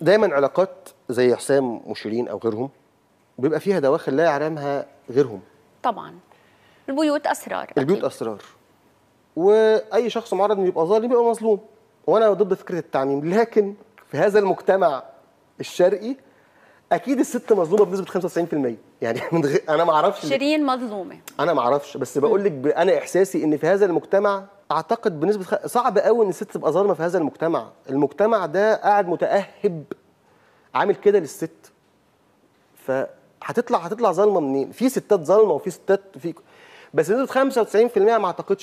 دايما علاقات زي حسام وشيرين او غيرهم بيبقى فيها دواخل لا يعلمها غيرهم طبعا البيوت اسرار البيوت أكيد. اسرار واي شخص معرض انه يبقى ظالم يبقى مظلوم وانا ضد فكره التعميم لكن في هذا المجتمع الشرقي اكيد الست مظلومه بنسبه 95% يعني من انا ما اعرفش شيرين مظلومه انا ما اعرفش بس بقول لك انا احساسي ان في هذا المجتمع اعتقد بنسبه صعب قوي ان الست تبقى ظالمه في هذا المجتمع المجتمع ده قاعد متاهب عامل كده للست فهتطلع هتطلع ظالمه منين في ستات ظالمه وفي ستات في بس نسبه 95% ما اعتقدش